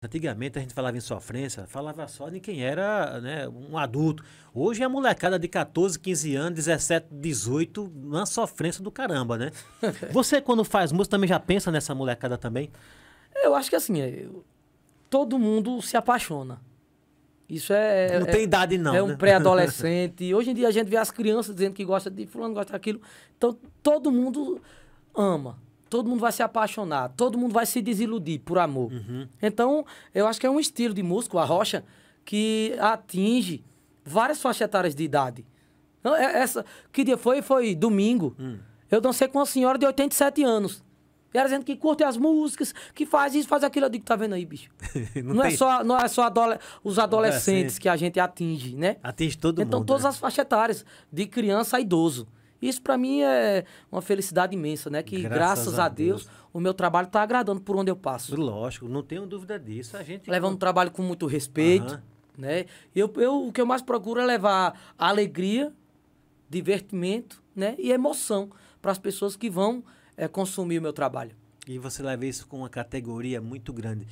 Antigamente a gente falava em sofrência, falava só de quem era né, um adulto. Hoje é a molecada de 14, 15 anos, 17, 18, uma sofrência do caramba, né? Você, quando faz música, também já pensa nessa molecada também? Eu acho que assim, eu... É, todo mundo se apaixona. Isso é. é não é, tem idade, não. É um né? pré-adolescente. Hoje em dia a gente vê as crianças dizendo que gosta de fulano, gosta daquilo. Então todo mundo ama todo mundo vai se apaixonar, todo mundo vai se desiludir por amor. Uhum. Então, eu acho que é um estilo de músico, a rocha, que atinge várias faixas etárias de idade. Então, é, essa, que dia foi? Foi domingo. Uhum. Eu dancei com uma senhora de 87 anos. E ela dizendo que curte as músicas, que faz isso, faz aquilo. Eu digo, tá vendo aí, bicho? não, não é só, não é só adole os adolescentes Adolescente. que a gente atinge, né? Atinge todo então, mundo. Então, todas né? as faixas etárias, de criança a idoso. Isso para mim é uma felicidade imensa, né? Que graças, graças a, Deus, Deus, o meu trabalho está agradando por onde eu passo. Lógico, não tenho dúvida disso. A gente levando o um trabalho com muito respeito, uhum. né? Eu, eu o que eu mais procuro é levar alegria, divertimento, né? E emoção para as pessoas que vão é, consumir o meu trabalho. E você leva isso com uma categoria muito grande.